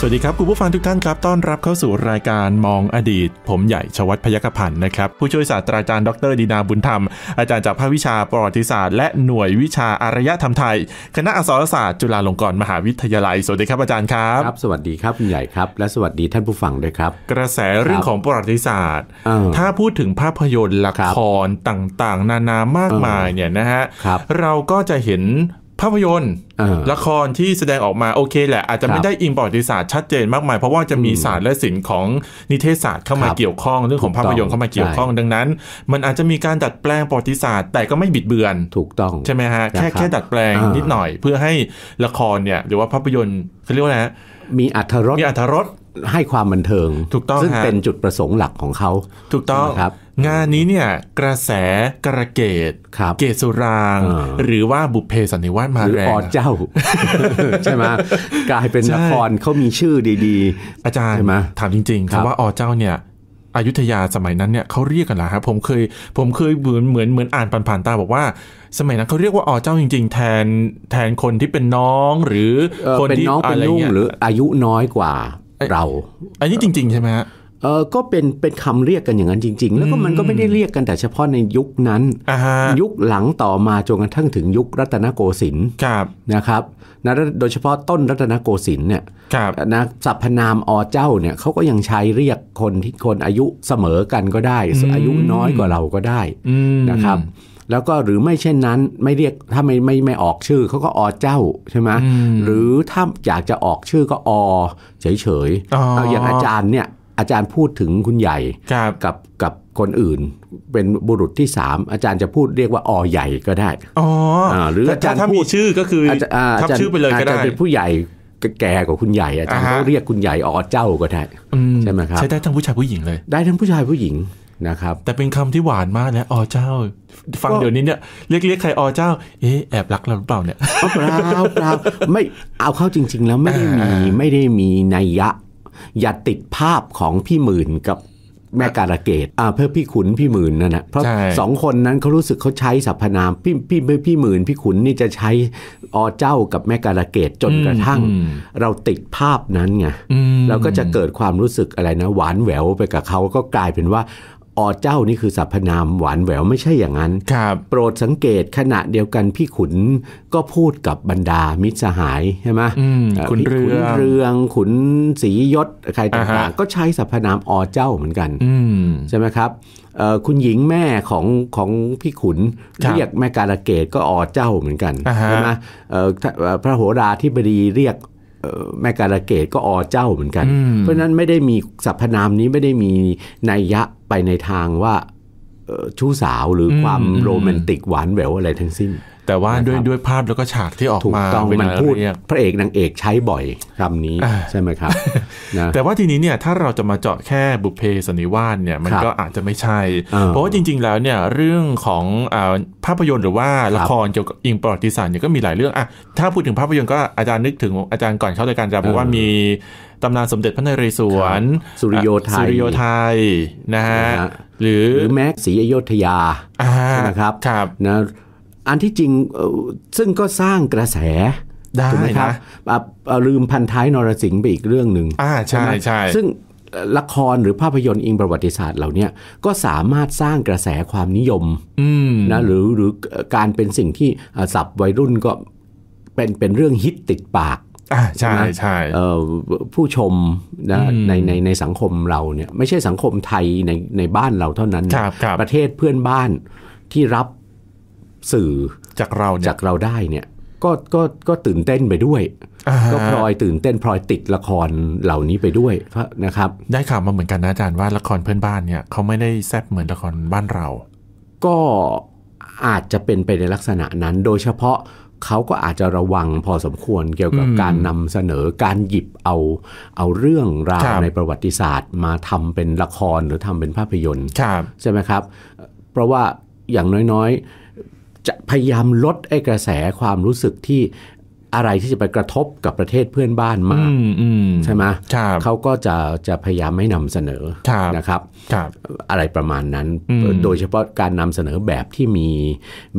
สวัสดีครับคุณผู้ฟังทุกท่านครับต้อนรับเข้าสู่รายการมองอดีต ผมใหญ่ชวัฒพยกพันธ์นะครับผู้ช่วยศาสตราจารย์ดรดีนาบุญธรรมอาจารย์จากภาควิชาประวัติศาสตร์และหน่วยวิชาอารยธรรมไทย คณะอักษรศาสตร์จุฬาลงกรณ์มหาวิทยาลัย สวัสดีครับอาจารย์ครับครับสวัสดีครับคุณใหญ่ครับและสวัสดีท่านผู้ฟังด้วยครับ กระแสเรื่องของประวัติศาสตร์ถ้าพูดถึงภาพยนตร์ละครต่างๆ นานามากมายเนี่ยนะฮะเราก็จะเห็นภาพยนตร์ละครที่แสดงออกมาโอเคแหละอาจจะไม่ได้อิงประวัติศาสตร์ชัดเจนมากมาย เพราะว่าจะมีศาสตร์และศิลป์ของนิเทศศาสตร์เข้ามาเกี่ยวข้องเรื่องของภาพยนตร์เข้ามาเกี่ยวข้อง ดังนั้น มันอาจจะมีการดัดแปลงประวัติศาสตร์แต่ก็ไม่บิดเบือน ถูกต้องใช่ไหมฮะแค่แค่ดัดแปลงนิดหน่อย เพื่อให้ละครเนี่ยหรือว่าภาพยนตร์เขาเรียกว่าอะไรมีอัธรสมีอัธรสให้ความบันเทิงถูกต้องซึ่งเป็นจุดประสงค์หลักของเขาถูกต้องครับงานนี้เนี่ยกระแสกระเกตเกสุราง หรือว่าบุพเพสันนิวาสมาแรงอออเจ้าใช่ไหมกลายเป็นละครเขามีชื่อดีๆ อาจารย์ถามจริงๆคำว่าออเจ้าเนี่ยอยุธยาสมัยนั้นเนี่ยเขาเรียกกันเหรอครับผมเคยผมเคยเหมือนเหมือนเหมือนอ่านผ่านๆตาบอกว่าสมัยนั้นเขาเรียกว่าอ๋อเจ้าจริง ๆ แทนแทนคนที่เป็นน้องหรือคนที่เป็นน้องเป็นลุงหรืออายุน้อยกว่า เราอันนี้จริงๆใช่ไหมฮะเออ ก็เป็นเป็นคำเรียกกันอย่างนั้นจริง ๆ แล้วก็มันก็ไม่ได้เรียกกันแต่เฉพาะในยุคนั้นยุคหลังต่อมาจนกระทั่งถึงยุครัตนโกสินทร์นะครับนะโดยเฉพาะต้นรัตนโกสินทร์เนี่ยนะสรรพนามอเจ้าเนี่ยเขาก็ยังใช้เรียกคนที่คนอายุเสมอกันก็ได้อายุน้อยกว่าเราก็ได้นะครับ แล้วก็หรือไม่เช่นนั้นไม่เรียกถ้าไม่ไม่ไม่ออกชื่อเขาก็อเจ้าใช่ไหมหรือถ้าอยากจะออกชื่อก็อเฉยๆออย่างอาจารย์เนี่ยอาจารย์พูดถึงคุณใหญ่กับกับคนอื่น เป็นบุรุษที่สามอาจารย์จะพูดเรียกว่าอใหญ่ก็ได้อ๋อหรืออาจารย์ถ้ามีชื่อก็คือทับชื่อไปเลยก็ได้อาจารย์เป็นผู้ใหญ่แก่กว่าคุณใหญ่อาจารย์ก็เรียกคุณใหญ่อ๋อเจ้าก็ได้ใช่ไหมครับ ใช้ได้ทั้งผู้ชายผู้หญิงเลย ได้ทั้งผู้ชายผู้หญิงนะครับ แต่เป็นคำ ที่หวานมากนะอ๋อเจ้า ฟังเดี๋ยวนี้เนี่ยเรียกเรียกใครอ๋อเจ้าเอ๊ะแอบรักเราหรือเปล่าเนี่ยเปล่าเปล่าไม่เอาเข้าจริง ๆแล้วไม่ได้มีไม่ได้มีนัยยะอย่าติดภาพของพี่หมื่นกับแม่การะเกดเพื่อพี่ขุนพี่หมื่นนั่นแหละเพราะสองคนนั้นเขารู้สึกเขาใช้สรรพนามพี่พี่พี่หมื่น พี่ขุนนี่จะใช้อเจ้ากับแม่การะเกดจนกระทั่ง เราติดภาพนั้นไงเราก็จะเกิดความรู้สึกอะไรนะ หวานแหววไปกับเขาก็กลายเป็นว่าอ เจ้านี่คือสรรพนามหวานแหววไม่ใช่อย่างนั้น ครับ โปรดสังเกตขณะเดียวกันพี่ขุนก็พูดกับบรรดามิตรสหายใช่ไหมขุนเรืองเรือง ขุนศรียศ ใครต่างๆก็ใช้สรรพนามอเจ้าเหมือนกันใช่ไหมครับคุณหญิงแม่ของของพี่ขุนเรียกแม่การะเกดก็อเจ้าเหมือนกันใช่ไหมพระโหราธิบดีเรียกแม่การะเกดก็อเจ้าเหมือนกัน เพราะนั้นไม่ได้มีสรรพนามนี้ไม่ได้มีนัยยะไปในทางว่าชู้สาวหรือความโรแมนติกหวานแหววอะไรทั้งสิ้นแต่ว่าด้วย ด้วยภาพแล้วก็ฉากที่ออกมาเป็นมันพูดพระเอกนางเอกใช้บ่อยคำนี้ใช่ไหมครับแต่ว่าทีนี้เนี่ยถ้าเราจะมาเจาะแค่บุพเพสนิวาสเนี่ยมันก็อาจจะไม่ใช่ เพราะว่าจริง ๆแล้วเนี่ยเรื่องของภาพยนตร์หรือว่าละครเกี่ยวกับอิงประวัติศาสตร์เนี่ยก็มีหลายเรื่องอะถ้าพูดถึงภาพยนตร์ก็อาจารย์นึกถึงอาจารย์ก่อนเข้ารายการจะบอกว่ามีตำนานสมเด็จพระนเรศวร สุริโยไทยสุริโยไทยนะฮะหรือแมกศรีอยุธยาใช่ไหมครับนะอันที่จริงซึ่งก็สร้างกระแสได้ถูกไหมครับลืมพันท้ายนรสิงห์ไปอีกเรื่องหนึ่งใช่ใช่ซึ่งละครหรือภาพยนตร์อิงประวัติศาสตร์เหล่านี้ก็สามารถสร้างกระแสความนิยมมนะหรือหรือการเป็นสิ่งที่สับวัยรุ่นก็เป็นเป็นเรื่องฮิตติดปากอ่าใช่ใช่ผู้ชมนะในในในสังคมเราเนี่ย ไม่ใช่สังคมไทยในในบ้านเราเท่านั้นรรประเทศเพื่อนบ้านที่รับสื่อจากเราจากเราได้เนี่ยก็ก็ก็ตื่นเต้นไปด้วย ก็พลอยตื่นเต้นพลอยติดละครเหล่านี้ไปด้วยนะครับได้ข่าวมาเหมือนกันนะอาจารย์ว่าละครเพื่อนบ้านเนี่ยเขาไม่ได้แซบเหมือนละครบ้านเรา ก็อาจจะเป็นไปในลักษณะนั้น โดยเฉพาะเขาก็อาจจะระวังพอสมควรเกี่ยวกับการนำเสนอการหยิบเอาเอาเรื่องราวในประวัติศาสตร์มาทำเป็นละครหรือทำเป็นภาพยนตร์ใช่ไหมครับเพราะว่าอย่างน้อยจะพยายามลดไอ้กระแสความรู้สึกที่อะไรที่จะไปกระทบกับประเทศเพื่อนบ้านมากใช่ไหมเขาก็จะจะพยายามไม่นำเสนอ นะครับรบอะไรประมาณนั้น โดยเฉพาะการนำเสนอแบบที่มี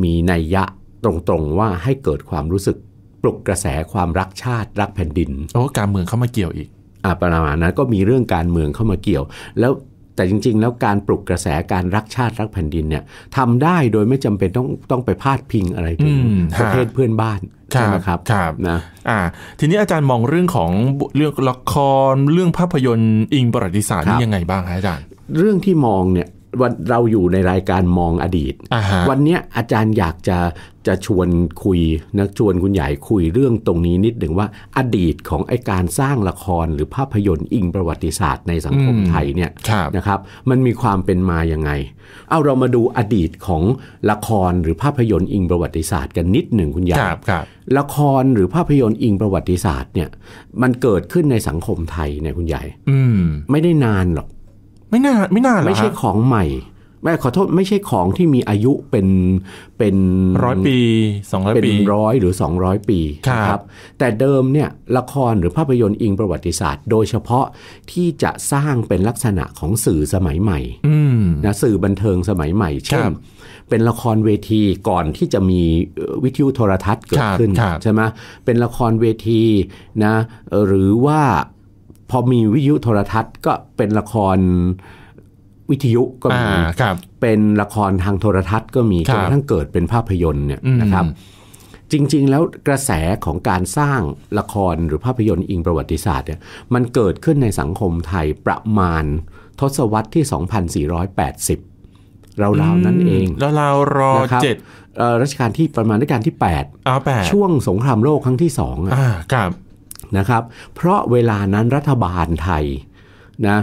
มีนัยยะตรงๆว่าให้เกิดความรู้สึก ปลุกกระแสความรักชาติ รักแผ่นดินโอ้การเมืองเข้ามาเกี่ยวอีกอ่าประมาณนั้นก็มีเรื่องการเมืองเข้ามาเกี่ยว แล้วแต่จริง ๆ แล้วการปลุกกระแสการรักชาติรักแผ่นดินเนี่ยทำได้โดยไม่จำเป็นต้องต้องไปพาดพิงอะไรถึงประเทศเพื่อนบ้านใช่ไหมครับครับนะ อ่า ทีนี้อาจารย์มองเรื่องของเรื่องละครเรื่องภาพยนตร์อิงประวัติศาสตร์นี่ยังไงบ้างครับอาจารย์ เรื่องที่มองเนี่ยวันเราอยู่ในรายการมองอดีต วันนี้อาจารย์อยากจะจะชวนคุยนะชวนคุณใหญ่คุยเรื่องตรงนี้นิดหนึ่งว่า อดีตของไอการสร้างละครหรือภาพยนตร์อิงประวัติศาสตร์ในสังคมไทยเนี่ยนะครับ มันมีความเป็นมาอย่างไง เอาเรามาดูอดีตของละครหรือภาพยนตร์อิงประวัติศาสตร์กันนิดหนึ่งคุณใหญ่ละครหรือภาพยนตร์อิงประวัติศาสตร์เนี่ยมันเกิดขึ้นในสังคมไทยเนี่ยคุณใหญ่ไม่ได้นานหรอกไม่น่าไม่น่าหรอไม่ใช่ของใหม่ แม่ขอโทษ ไม่ใช่ของที่มีอายุเป็นเป็นร้อยปีสองร้อยปีเป็นร้อยหรือสองร้อยปีครับ แต่เดิมเนี่ย ละครหรือภาพยนตร์อิงประวัติศาสตร์ โดยเฉพาะที่จะสร้างเป็นลักษณะของสื่อสมัยใหม่นะสื่อบันเทิงสมัยใหม่ เช่นเป็นละครเวทีก่อนที่จะมีวิทยุโทรทัศน์เกิดขึ้นใช่ไหมเป็นละครเวทีนะ หรือว่าพอมีวิทยุโทรทัศน์ก็เป็นละครวิทยุก็มี เป็นละครทางโทรทัศน์ ก็มีจนกระทั่งเกิดเป็นภาพยนตร์เนี่ยนะครับจริงๆ แล้วกระแสของการสร้างละครหรือภาพยนตร์อิงประวัติศาสตร์เนี่ยมันเกิดขึ้นในสังคมไทยประมาณทศวรรษที่ 2480 ราเ่านั้นเอง ราวารอเจ็ดรัชกาลที่ประมาณรัชกาลที่8ดช่วงสงครามโลกครั้งที่สองอ่ะครับนะครับ เพราะเวลานั้นรัฐบาลไทยนะ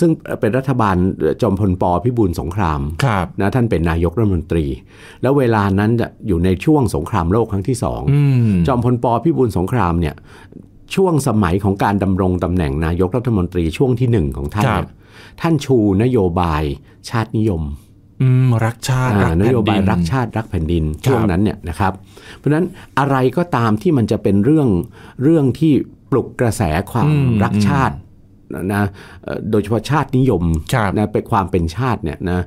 ซึ่งเป็นรัฐบาลจอมพลปพิบูลสงครามนะท่านเป็นนายกรัฐมนตรี แล้วเวลานั้นจะอยู่ในช่วงสงครามโลกครั้งที่สองจอมพลปพิบูลสงครามเนี่ยช่วงสมัยของการดำรงตำแหน่ง นายกรัฐมนตรีช่วงที่หนึ่งของท่านท่านชูนโยบายชาตินิยมรักชาตินโยบายรักชาติรักแผ่นดินช่วงนั้นเนี่ยนะครับ เพราะฉะนั้นอะไรก็ตามที่มันจะเป็นเรื่องเรื่องที่ปลุกกระแสความรักชาตินะโดยเฉพาะชาตินิยมนะเป็นความเป็นชาติเนี่ยนะ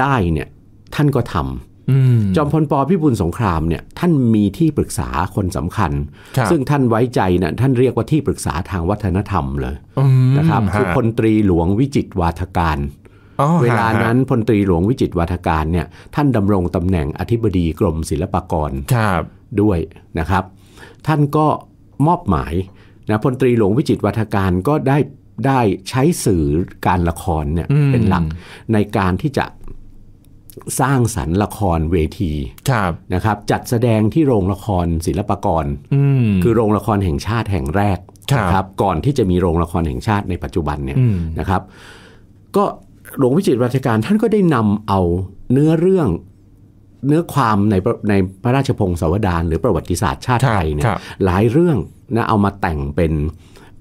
ได้เนี่ยท่านก็ทำจอมพลปพิบูลสงครามเนี่ยท่านมีที่ปรึกษาคนสำคัญ ซึ่งท่านไว้ใจเนี่ยท่านเรียกว่าที่ปรึกษาทางวัฒนธรรมเลยนะครับคือพลตรีหลวงวิจิตวาทการเวลานั้นพลตรีหลวงวิจิตวัฒการเนี่ยท่านดำรงตำแหน่งอธิบดีกรมศิลปากรด้วยนะครับ ท่านก็มอบหมายนะพลตรีหลวงวิจิตวัฒการก็ได้ได้ใช้สื่อการละครเนี่ยเป็นหลักในการที่จะสร้างสรรละครเวทีนะครับ จัดแสดงที่โรงละครศิลปากรคือโรงละครแห่งชาติแห่งแรกนะครับ ก่อนที่จะมีโรงละครแห่งชาติในปัจจุบันเนี่ยนะครับก็หลวงวิจิตรราชการท่านก็ได้นำเอาเนื้อเรื่องเนื้อความในในพระราชพงศาวดารหรือประวัติศาสตร์ชาติไทยเนี่ยหลายเรื่องนะเอามาแต่งเป็น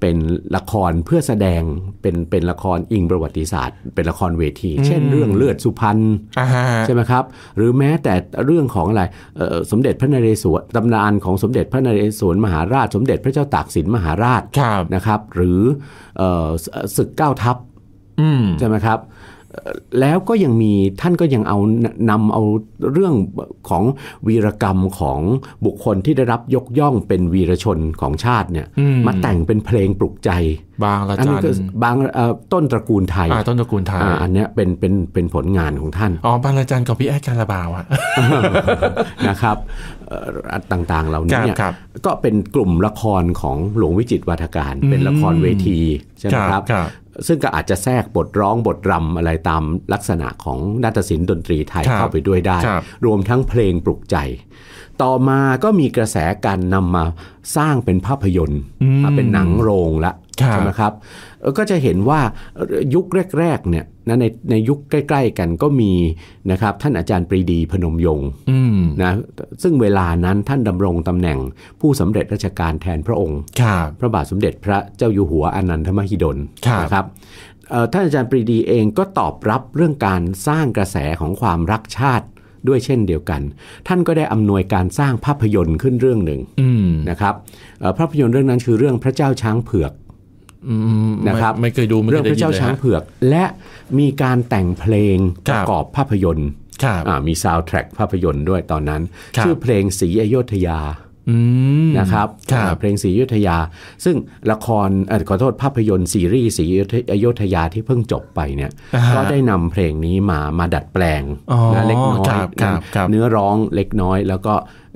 เป็นละครเพื่อแสดงเป็นเป็นละครอิงประวัติศาสตร์เป็นละครเวที เช่นเรื่องเลือดสุพรรณใช่ไหมครับหรือแม้แต่เรื่องของอะไรสมเด็จพระนเรศวรตำนานของสมเด็จพระนเรศวรมหาราชสมเด็จพระเจ้าตากสินมหาราชนะครับ หรือศึกเก้าทัพใช่ไหมครับแล้วก็ยังมีท่านก็ยังเอานำเอาเรื่องของวีรกรรมของบุคคลที่ได้รับยกย่องเป็นวีรชนของชาติเนี่ยมมาแต่งเป็นเพลงปลุกใจบางละจันบางต้นตระกูลไทยต้นตระกูลไทยออันนี้เป็นเป็นเป็นผลงานของท่านอ๋อบางละจันกับพี่แอดคาราบาวะนะครับต่างๆเหล่านี้เนี่ยก็เป็นกลุ่มละครของหลวงวิจิตวาทการ เป็นละครเวทีใช่ไหมครับซึ่งก็อาจจะแทรกบทร้องบทรำอะไรตามลักษณะของนาฏศิลป์ดนตรีไทยเข้าไปด้วยได้ รวมทั้งเพลงปลุกใจ ต่อมาก็มีกระแสการนำมาสร้างเป็นภาพยนตร์เป็นหนังโรงละใช่ไหมครับ ก็จะเห็นว่ายุคแรกๆเนี่ยนะในในยุคใกล้ ๆกันก็มีนะครับท่านอาจารย์ปรีดีพนมยงค์นะ ซึ่งเวลานั้นท่านดำรงตำแหน่งผู้สำเร็จราชการแทนพระองค์ พระบาทสมเด็จพระเจ้าอยู่หัวอนันทมหิดลนะครับท่านอาจารย์ปรีดีเองก็ตอบรับเรื่องการสร้างกระแสของความรักชาติด้วยเช่นเดียวกัน ท่านก็ได้อำนวยการสร้างภาพยนตร์ขึ้นเรื่องหนึ่งนะครับภาพยนตร์เรื่องนั้นคือเรื่องพระเจ้าช้างเผือกนะครับไม่เคยดูเรื่องพระเจ้าช้างเผือก และมีการแต่งเพลงประกอบภาพยนตร์มีซาวด์แทร็กภาพยนตร์ด้วยตอนนั้น ชื่อเพลงสีอยุธยานะครับเพลงสีอยุธยา ซึ่งละครขอโทษภาพยนตร์ซีรีส์สีอยุธยาที่เพิ่งจบไปเนี่ยก็ได้นำเพลงนี้มามาดัดแปลงเล็กน้อยเนื้อร้องเล็กน้อย แล้วก็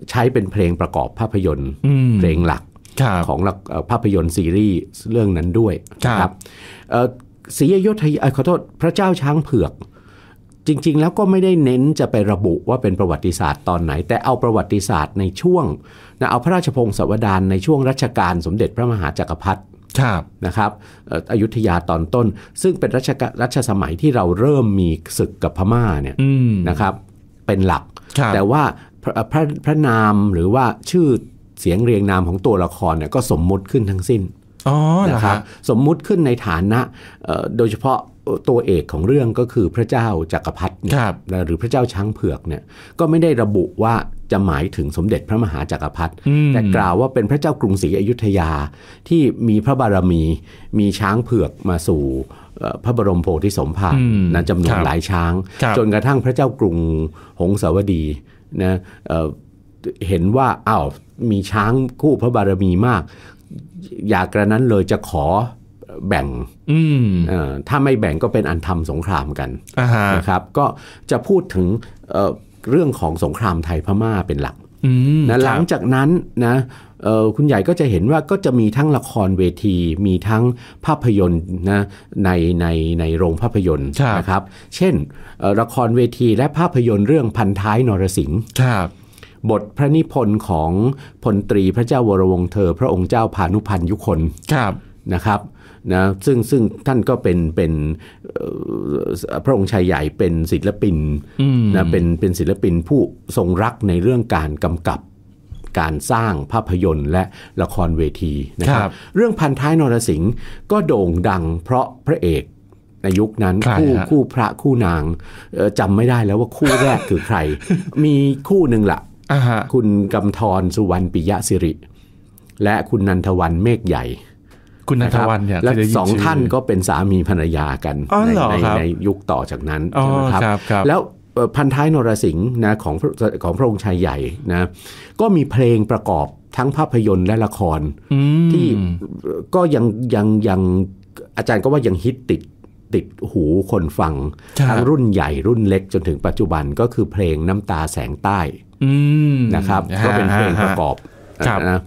ใช้เป็นเพลงประกอบภาพยนตร์เพลงหลักของภาพยนตร์ซีรีส์ เรื่องนั้นด้วยครับศรีอยุธยาขอโทษพระเจ้าช้างเผือก จริงๆแล้วก็ไม่ได้เน้นจะไประบุว่าเป็นประวัติศาสตร์ตอนไหน แต่เอาประวัติศาสตร์ในช่วงนะเอาพระราชพงศาวดารในช่วงรัชกาลสมเด็จพระมหาจากักรพรรดิครับนะครับอยุธยาตอนต้นซึ่งเป็นรัชการัชสมัยที่เราเริ่มมีศึกกับพม่าเนี่ยนะครับเป็นหลัก แต่ว่าพระพระพระนามหรือว่าชื่อเสียงเรียงนามของตัวละครเนี่ยก็สมมุติขึ้นทั้งสิ้นนะครับสมมุติขึ้นในฐานะโดยเฉพาะตัวเอกของเรื่องก็คือพระเจ้าจักรพรรดิหรือพระเจ้าช้างเผือกเนี่ยก็ไม่ได้ระบุว่าจะหมายถึงสมเด็จพระมหาจากักรพรรดิแต่กล่าวว่าเป็นพระเจ้ากรุงศรีอยุธยาที่มีพระบารมีมีช้างเผือกมาสู่พระบรมโพธิสมภารนะจำนวนหลายช้าง จนกระทั่งพระเจ้ากรุงหงสาวดีนะเห็นว่าอา้าวมีช้างคู่พระบารมีมาก อยากกระนั้นเลยจะขอแบ่งถ้าไม่แบ่งก็เป็นอันทำสงครามกันนะครับก็จะพูดถึงเเรื่องของสงครามไทยพม่าเป็นหลักนะหลังจากนั้นนะคุณใหญ่ก็จะเห็นว่าก็จะมีทั้งละครเวทีมีทั้งภาพยนตร์นะในในในโรงภาพยนตร์นะครับ เช่นละครเวทีและภาพยนตร์เรื่องพันท้ายนรสิงห์บทพระนิพนธ์ของพลตรีพระเจ้าวรวงเธอ พระองค์เจ้าพานุพันธ์ยุคนครับนะครับนะซึ่งซึ่งท่านก็เป็นเป็นพระองค์ชายใหญ่เป็นศิลปินนะเป็นเป็นศิลปินผู้ทรงรักในเรื่องการกำกับการสร้างภาพยนตร์ และละครเวทีนะครับรบเรื่องพันท้ายนรสิงห์ก็โด่งดังเพราะพระเอกในยุคนั้นคู่คู่พระคู่นางจำไม่ได้แล้วว่าคู่แรกคือใครมีคู่หนึ่งละคุณกำธรสุวรรณปิยะสิริ และคุณนันทวันเมฆใหญ่ คุณนันทวันเนี่ยและสองท่านก็เป็นสามีภรรยากันในในในยุคต่อจากนั้นนะครับแล้วพันท้ายนรสิงห์นะของของพระองค์ชายใหญ่นะก็มีเพลงประกอบทั้งภาพยนตร์และละคร ที่ก็ยังยังยัง อาจารย์ก็ว่ายังฮิตติดติดหูคนฟัง ทั้งรุ่นใหญ่รุ่นเล็กจนถึงปัจจุบันก็คือเพลงน้ำตาแสงใต้นะครับ ก็เป็นเพลงประกอบนะ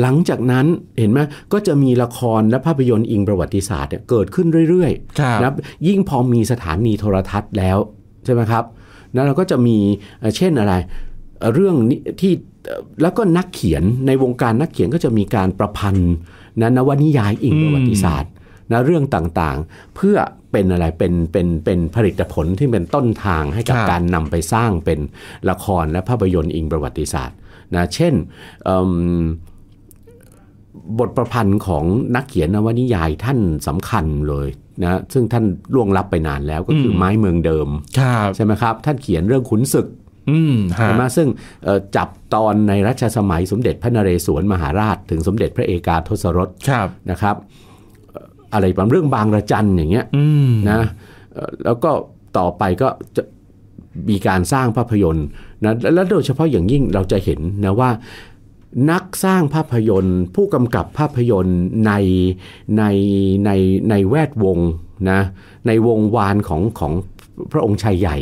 หลังจากนั้นเห็นไหมก็จะมีละครและภาพยนตร์อิงประวัติศาสตร์เกิดขึ้นเรื่อยๆนะยิ่งพอมีสถานีโทรทัศน์แล้ว ใช่ไหมครับนนเราก็จะมีเช่นอะไร เรื่องที่แล้วก็นักเขียนในวงการนักเขียนก็จะมีการประพันธ์นะนวนิยายอิงประวัติศาสตร์นะเรื่องต่างๆ เพื่อเป็นอะไรเป็นเป็นเป็นผลิตผลที่เป็นต้นทาง ให้กับการนำไปสร้างเป็นละครและภาพยนตร์อิงประวัติศาสตร์นะเช่นบทประพันธ์ของนักเขียนนวนิยายท่านสำคัญเลยนะซึ่งท่านล่วงลับไปนานแล้วก็คือไม้เมืองเดิมใช่ไหมครับ ท่านเขียนเรื่องขุนศึกใช่ไหมซึ่งจับตอนในรัชสมัยสมเด็จพระนเรศวรมหาราช ถึงสมเด็จพระเอกาทศรสนะครับอะไรบางเรื่องบางระจันอย่างเงี้ยนะแล้วก็ต่อไปก็จะมีการสร้างภาพยนตร์นะและโดยเฉพาะอย่างยิ่งเราจะเห็นนะว่านักสร้างภาพยนตร์ ผู้กำกับภาพยนตร์ในในในในแวดวงนะในวงวานของของพระองค์ชายใหญ่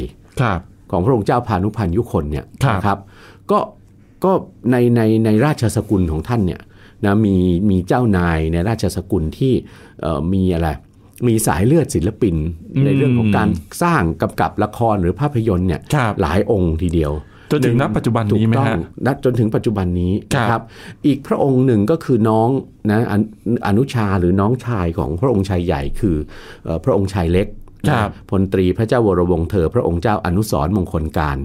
ของพระองค์เจ้าพานุพันยุคนเนี่ยนะครับก็ก็ในในในราชสกุลของท่านเนี่ยนะมีมีเจ้านายในราชสกุลที่มีอะไรมีสายเลือดศิลปินในเรื่องของการสร้างกำกับละครหรือภาพยนตร์เนี่ยหลายองค์ทีเดียว จนถึงนับปัจจุบันนี้ไหมฮะนับจนถึงปัจจุบันนี้ครับอีกพระองค์หนึ่งก็คือน้องนะอนุชาหรือน้องชายของพระองค์ชายใหญ่คือพระองค์ชายเล็กพลตรีพระเจ้าวรวงเธอพระองค์เจ้าอนุสรมงคลการ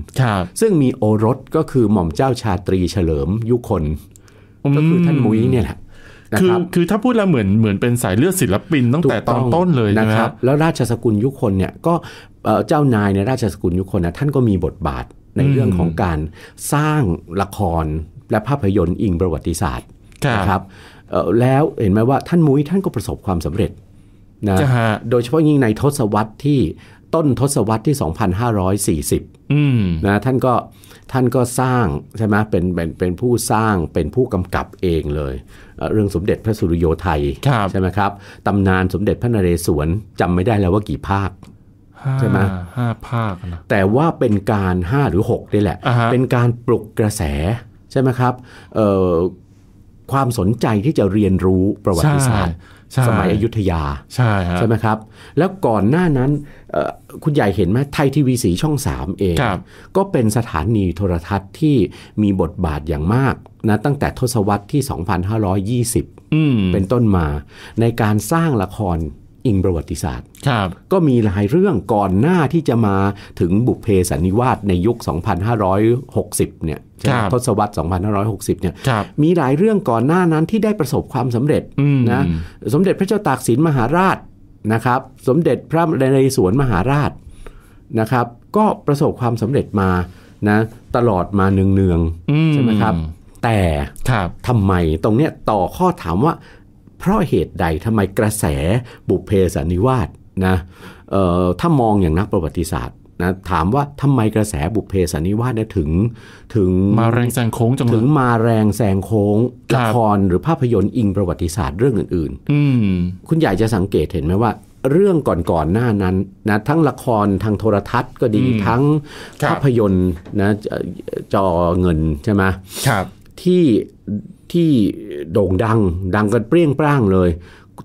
ซึ่งมีโอรสก็คือหม่อมเจ้าชาตรีเฉลิมยุคนก็คือท่านมุ้ยเนี่ยแหละคือคือถ้าพูดแล้วเหมือนเหมือนเป็นสายเลือดศิลปินตั้งแต่ตอนต้นเลยนะครับ แล้วราชสกุลยุคนเนี่ยก็เจ้านายในราชสกุลยุคนนะท่านก็มีบทบาทในเรื่องของการสร้างละครและภาพยนตร์อิงประวัติศาสตร์นะครับแล้วเห็นไหมว่าท่านมุ้ยท่านก็ประสบความสำเร็จนะโดยเฉพาะยิ่งในทศวรรษที่ต้นทศวรรษที่ 2540นะท่านก็ท่านก็สร้างใช่ไหมเป็นเป็นเป็นผู้สร้างเป็นผู้กำกับเองเลย เรื่องสมเด็จพระสุริโยไทยใช่ไหมครับตำนานสมเด็จพระนเรศวรจำไม่ได้แล้วว่ากี่ภาคใช่ไหมห้าภาคนะแต่ว่าเป็นการห้าหรือหกนี่แหละ เป็นการปลุกกระแสใช่ไหมครับความสนใจที่จะเรียนรู้ประวัติศาสตร์สมัยอยุธยาใช่ใช่ไหมครับ แล้วก่อนหน้านั้น คุณใหญ่เห็นไหมไทยทีวีสีช่อง 3 เอง ก็เป็นสถานีโทรทัศน์ที่มีบทบาทอย่างมากนะตั้งแต่ทศวรรษที่ 2520เป็นต้นมา ในการสร้างละครอิงประวัติศาสตร์ ก็มีหลายเรื่องก่อนหน้าที่จะมาถึงบุพเพสันนิวาสในยุค 2560 เนี่ย ทศวรรษ 2560 เนี่ย มีหลายเรื่องก่อนหน้านั้นที่ได้ประสบความสำเร็จนะ สมเด็จพระเจ้าตากสินมหาราชนะครับ สมเด็จพระนเรศวรมหาราชนะครับ ก็ประสบความสำเร็จมานะตลอดมาเนืองๆใช่ไหมครับ แต่ทำไมตรงเนี้ยต่อข้อถามว่าเพราะเหตุใดทำไมกระแสบุพเพสนิวาสนะถ้ามองอย่างนักประวัติศาสตร์นะถามว่าทำไมกระแสบุพเพสนิวาสเนี่ยถึง ถึงมาแรงแซงโค้งจังถึงมาแรงแซงโค้งละครหรือภาพยนตร์อิงประวัติศาสตร์เรื่องอื่นๆคุณใหญ่จะสังเกตเห็นไหมว่าเรื่องก่อนๆ หน้านั้นนะทั้งละครทางโทรทัศน์ ก็ดีทั้งภาพยนตร์นะจอเงินใช่ไหมที่ที่โด่งดังดังกันเปรี้ยงปร้างเลย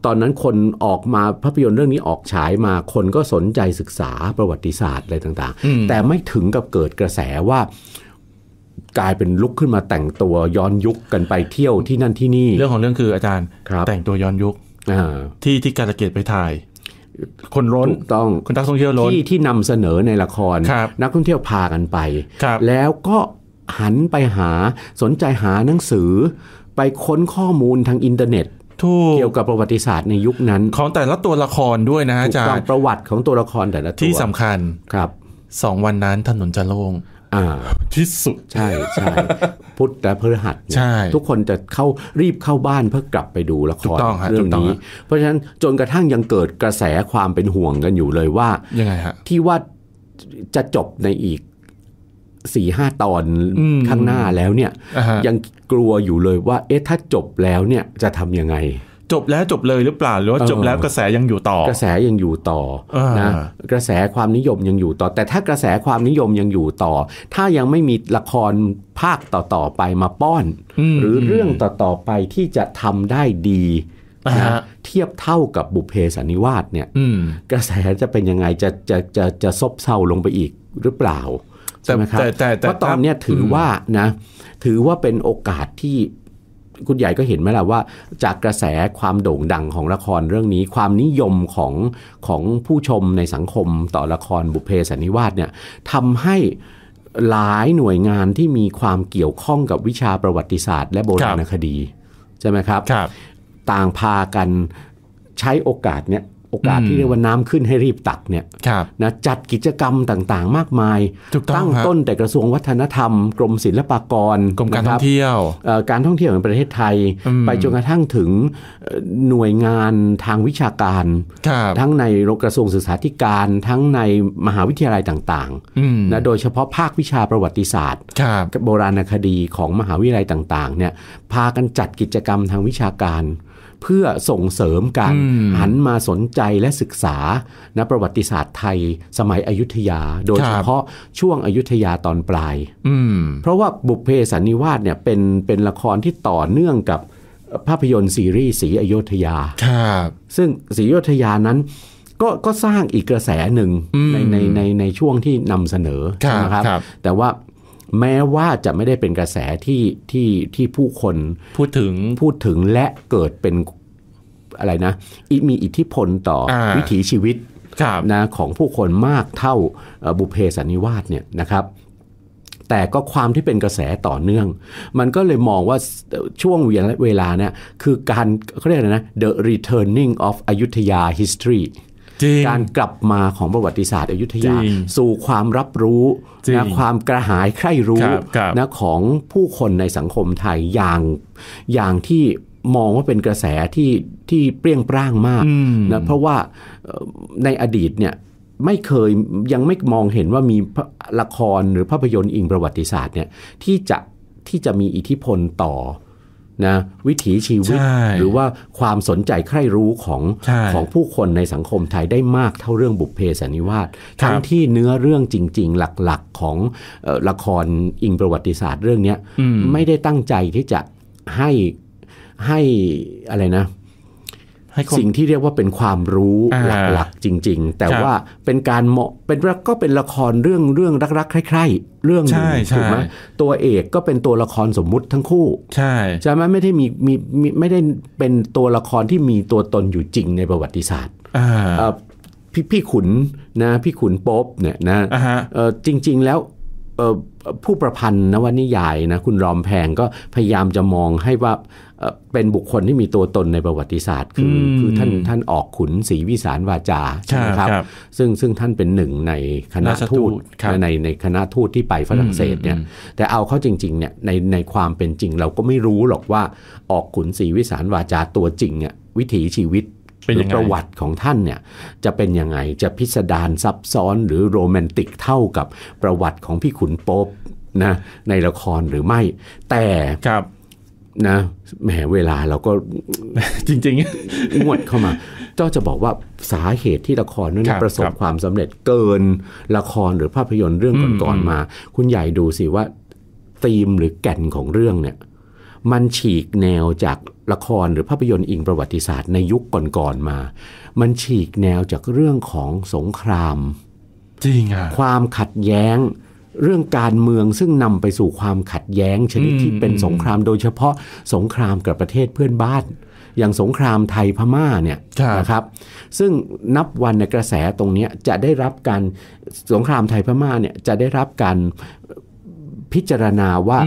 ตอนนั้นคนออกมาภาพยนตร์เรื่องนี้ออกฉายมาคนก็สนใจศึกษาประวัติศาสตร์อะไรต่างๆ แต่ไม่ถึงกับเกิดกระแสว่ากลายเป็นลุกขึ้นมาแต่งตัวย้อนยุคกันไปเที่ยวที่นั่นที่นี่เรื่องของเรื่องคืออาจารย์แต่งตัวย้อนยุคที่ที่การะเกดไปถ่าย คนร้นต้องคนนักท่องเที่ยวร้นที่ที่นำเสนอในละครคร นักท่องเที่ยวพากันไปแล้วก็หันไปหาสนใจหาหนังสือไปค้นข้อมูลทางอินเทอร์เน็ต เกี่ยวกับประวัติศาสตร์ในยุคนั้น ของแต่ละตัวละครด้วยนะอาจารย์ประวัติของตัวละครแต่ละตัวที่สำคัญครับสองวันนั้นถนนจะโล่งที่สุดใช่ใช่พุทธและพฤหัสใช่ทุกคนจะเข้ารีบเข้าบ้านเพื่อกลับไปดูละครเรื่องนี้ เพราะฉะนั้นจนกระทั่งยังเกิดกระแสความเป็นห่วงกันอยู่เลยว่ายังไงฮะที่ว่าจะจบในอีกสี่ห้าตอนข้างหน้าแล้วเนี่ยยังกลัวอยู่เลยว่าเอ๊ะถ้าจบแล้วเนี่ยจะทำยังไง จบแล้วจบเลยหรือเปล่าหรือว่าจบแล้วกระแสยังอยู่ต่อ กระแสยังอยู่ต่อนะกระแสความนิยมยังอยู่ต่อ แต่ถ้ากระแสความนิยมยังอยู่ต่อ ถ้ายังไม่มีละครภาคต่อ ๆ ไปมาป้อน หรือเรื่องต่อ ๆ ไปที่จะทำได้ดีนะเทียบเท่ากับบุพเพสันนิวาสเนี่ยกระแสจะเป็นยังไงจะจะจะจะซบเซาลงไปอีกหรือเปล่าใช่ไหมครับเพราะตอนนี้ถือว่านะถือว่าเป็นโอกาสที่ คุณใหญ่ก็เห็นไหมล่ะว่า จากกระแสความโด่งดังของละครเรื่องนี้ ความนิยมของของผู้ชมในสังคม ต่อละครบุพเพสันนิวาสเนี่ยทำให้หลายหน่วยงานที่มีความเกี่ยวข้องกับวิชาประวัติศาสตร์และโบราณคดี ใช่ไหมครับรบต่างพากันใช้โอกาสเนี่ยโอกาสที่เรียกว่าน้ำขึ้นให้รีบตักเนี่ยนะจัดกิจกรรมต่างๆ มากมาย ตั้งต้นแต่กระทรวงวัฒนธรรม กรมศิลปากรกรมการท่องเที่ยว การท่องเที่ยวของประเทศไทย ไปจนกระทั่งถึงหน่วยงานทางวิชาการทั้งในกระทรวงศึกษาธิการทั้งในมหาวิทยาลัยต่างๆนะโดยเฉพาะภาควิชาประวัติศาสตร์โบราณคดีของมหาวิทยาลัยต่างๆเนี่ยพากันจัดกิจกรรมทางวิชาการเพื่อส่งเสริมกันหันมาสนใจและศึกษาณประวัติศาสตร์ไทยสมัยอยุธยา โดยเฉพาะช่วงอยุธยาตอนปลายเพราะว่าบุพเพสันนิวาสเนี่ยเป็นเป็นละครที่ต่อเนื่องกับภาพยนตร์ซีรีส์สีอยุธยา ซึ่งสีอยุธยานั้น ก็ก็สร้างอีกกระแสหนึ่งในในในในช่วงที่นำเสนอนะครับ แต่ว่าแม้ว่าจะไม่ได้เป็นกระแสที่ที่ที่ผู้คนพูดถึงพูดถึงและเกิดเป็นอะไรนะมีอิทธิพลต่ออวิถีชีวิตนะของผู้คนมากเท่าบุเพสันนิวาสเนี่ยนะครับ แต่ก็ความที่เป็นกระแสต่อเนื่องมันก็เลยมองว่าช่วงเวลาเนี่ยคือการเขาเรียกอะไรนะ the returning of Ayutthaya history การกลับมาของประวัติศาสตร์ อยุธยา สู่ความรับรู้นะความกระหายใคร่รู้นะของผู้คนในสังคมไทยอย่างอย่างที่มองว่าเป็นกระแสที่ที่เปรี้ยงปร้างมากนะเพราะว่าในอดีตเนี่ยไม่เคยยังไม่มองเห็นว่ามีละครหรือภาพยนตร์อิงประวัติศาสตร์เนี่ยที่จะที่จะมีอิทธิพลต่อนะวิถีชีวิตหรือว่าความสนใจใคร่รู้ของของผู้คนในสังคมไทยได้มากเท่าเรื่องบุพเพสันนิวาสทั้งที่เนื้อเรื่องจริงๆ หลักๆของละครอิงประวัติศาสตร์เรื่องนี้ไม่ได้ตั้งใจที่จะให้ให้อะไรนะสิ่งที่เรียกว่าเป็นความรู้หลักๆจริงๆ แต่ว่าเป็นการเหมาะเป็นก็เป็นละครเรื่องเรื่องรักๆใคร่ๆเรื่องหนึ่งถูกไหมตัวเอกก็เป็นตัวละครสมมุติทั้งคู่ใช่ใช่ไหมไม่ได้มีมีไม่ได้เป็นตัวละครที่มีตัวตนอยู่จริงในประวัติศาสตร์พี่พี่ขุนนะ พี่ขุนป๊บเนี่ยนะจริงๆแล้วผู้ประพันธ์นวนิยายนะคุณรอมแพงก็พยายามจะมองให้ว่าเป็นบุคคลที่มีตัวตนในประวัติศาสตร์ คือ คือท่านท่านออกขุนศรีวิสารวาจาใช่ไหมครับซึ่งซึ่งท่านเป็นหนึ่งในคณะทูตในในคณะทูตที่ไปฝรั่งเศสเนี่ยแต่เอาเข้าจริงๆเนี่ยในในความเป็นจริง เราก็ไม่รู้หรอกว่าออกขุนศรีวิสารวาจาตัวจริงี่ยวิถีชีวิตหรือประวัติของท่านเนี่ยจะเป็นยังไงจะพิสดารซับซ้อนหรือโรแมนติกเท่ากับประวัติของพี่ขุนโป๊บนะ ในละครหรือไม่แต่ครับนะแหมเวลาเราก็จริงๆงวดเข้ามาจ้าจะบอกว่าสาเหตุที่ละครนั้นประสบความสำเร็จเกินละครหรือภาพยนตร์เรื่องก่อนๆมา คุณใหญ่ดูสิว่าธีมหรือแก่นของเรื่องเนี่ย มันฉีกแนวจากละครหรือภาพยนตร์อิงประวัติศาสตร์ในยุคก่อนๆมา มันฉีกแนวจากเรื่องของสงคราม จริงอะความขัดแย้งเรื่องการเมืองซึ่งนำไปสู่ความขัดแย้งชนิดที่เป็นสงครามโดยเฉพาะสงครามกับประเทศเพื่อนบ้าน อย่างสงครามไทยพม่าเนี่ยนะครับ ซึ่งนับวันในกระแสตรงนี้จะได้รับการสงครามไทยพม่าเนี่ยจะได้รับการพิจารณาว่า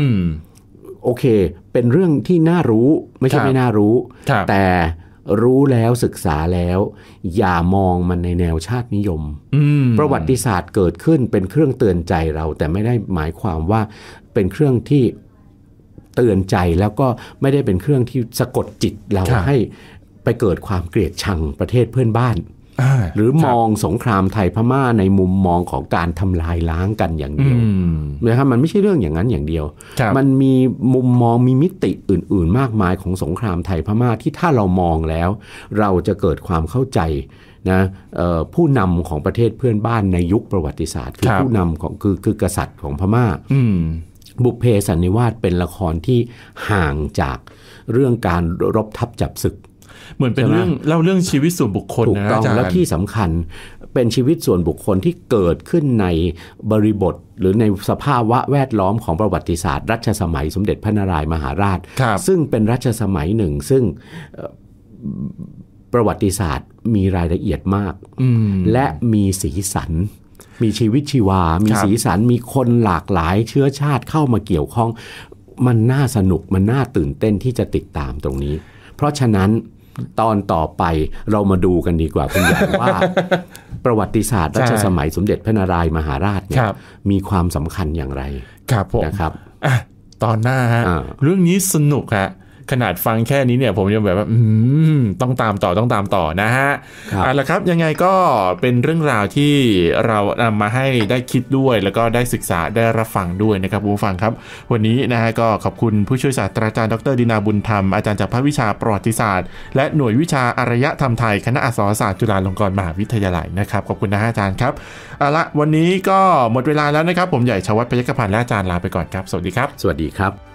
โอเค เป็นเรื่องที่น่ารู้ไม่ใช่ไม่น่ารู้ แต่รู้แล้วศึกษาแล้ว อย่ามองมันในแนวชาตินิยมมประวัติศาสตร์เกิดขึ้นเป็นเครื่องเตือนใจเรา แต่ไม่ได้หมายความว่าเป็นเครื่องที่เตือนใจแล้วก็ไม่ได้เป็นเครื่องที่สะกดจิตเราให้ไปเกิดความเกลียดชังประเทศเพื่อนบ้านหรือมองสงครามไทยพม่าในมุมมองของการทำลายล้างกันอย่างเดียวนะครับมันไม่ใช่เรื่องอย่างนั้นอย่างเดียวมันมีมุมมองมีมิติอื่น ๆ มากมายของสงครามไทยพม่าที่ถ้าเรามองแล้ว เราจะเกิดความเข้าใจนะผู้นำของประเทศเพื่อนบ้านในยุคประวัติศาสตร์คือผู้นำของคือคือกษัตริย์ของพม่าบุพเพสันนิวาสเป็นละครที่ห่างจากเรื่องการรบทับจับศึกเหมือนเป็นเรื่องเล่าเรื่องชีวิตส่วนบุคคลถูกต้องและที่สำคัญเป็นชีวิตส่วนบุคคลที่เกิดขึ้นในบริบทหรือในสภาวะแวดล้อมของประวัติศาสตร์รัชสมัยสมเด็จพระนารายมหาราช ซึ่งเป็นรัชสมัยหนึ่ง ซึ่งประวัติศาสตร์มีรายละเอียดมากมและมีสีสัน มีชีวิตชีวา มีสีสัน มีคนหลากหลายเชื้อชาติเข้ามาเกี่ยวข้อง มันน่าสนุกมันน่าตื่นเต้นที่จะติดตามตรงนี้ เพราะฉะนั้นตอนต่อไปเรามาดูกันดีกว่าคุณยายว่า ประวัติศาสตร์ราชสมัยสมเด็จพระนารายมหาราชเนี่ยมีความสำคัญอย่างไรครับผมนะครับตอนหน้าฮะ เรื่องนี้สนุกฮะขนาดฟังแค่นี้เนี่ยผมยังแบบว่าต้องตามต่อต้องตามต่อนะฮะเอาละครับยังไงก็เป็นเรื่องราวที่เรานำมาให้ได้คิดด้วยแล้วก็ได้ศึกษาได้รับฟังด้วยนะครับผู้ฟังครับ วันนี้นะฮะก็ขอบคุณผู้ช่วยศาสตราจารย์ดรดินาบุญธรรมอาจารย์จากภาควิชาประวัติศาสตร์ และหน่วยวิชาอารยธรรมไทยคณะอักษรศาสตร์จุฬาลงกรณ์มหาวิทยาลัยนะครับขอบคุณนะฮะอาจารย์ครับเอาละวันนี้ก็หมดเวลาแล้วนะครับผมใหญ่ชวัฒน์พยัคฆพันธ์และอาจารย์ลาไปก่อนครับสวัสดีครับสวัสดีครับ